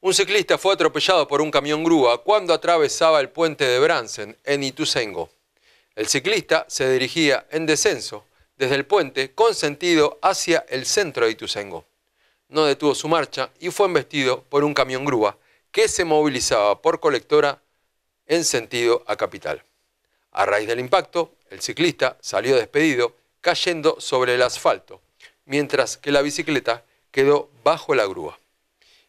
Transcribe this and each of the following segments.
Un ciclista fue atropellado por un camión grúa cuando atravesaba el puente de Bransen, en Ituzengo. El ciclista se dirigía en descenso desde el puente con sentido hacia el centro de Ituzengo. No detuvo su marcha y fue embestido por un camión grúa que se movilizaba por colectora en sentido a capital. A raíz del impacto, el ciclista salió despedido cayendo sobre el asfalto, mientras que la bicicleta quedó bajo la grúa.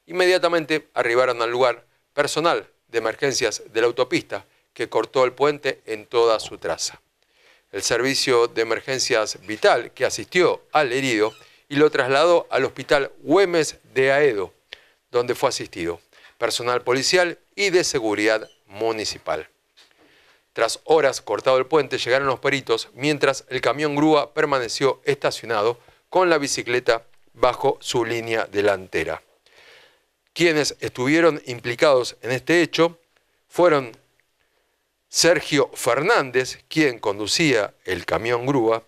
Inmediatamente arribaron al lugar personal de emergencias de la autopista que cortó el puente en toda su traza. El servicio de emergencias vital que asistió al herido y lo trasladó al hospital Güemes de Aedo, donde fue asistido personal policial y de seguridad municipal. Tras horas cortado el puente, llegaron los peritos, mientras el camión grúa permaneció estacionado con la bicicleta bajo su línea delantera. Quienes estuvieron implicados en este hecho fueron Sergio Fernández, quien conducía el camión grúa,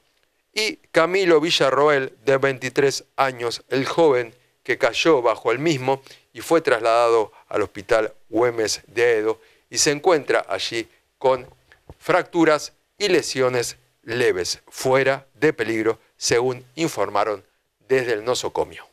y Camilo Villarroel, de 23 años, el joven que cayó bajo el mismo y fue trasladado al hospital Güemes de Edo y se encuentra allí con fracturas y lesiones leves, fuera de peligro, según informaron desde el nosocomio.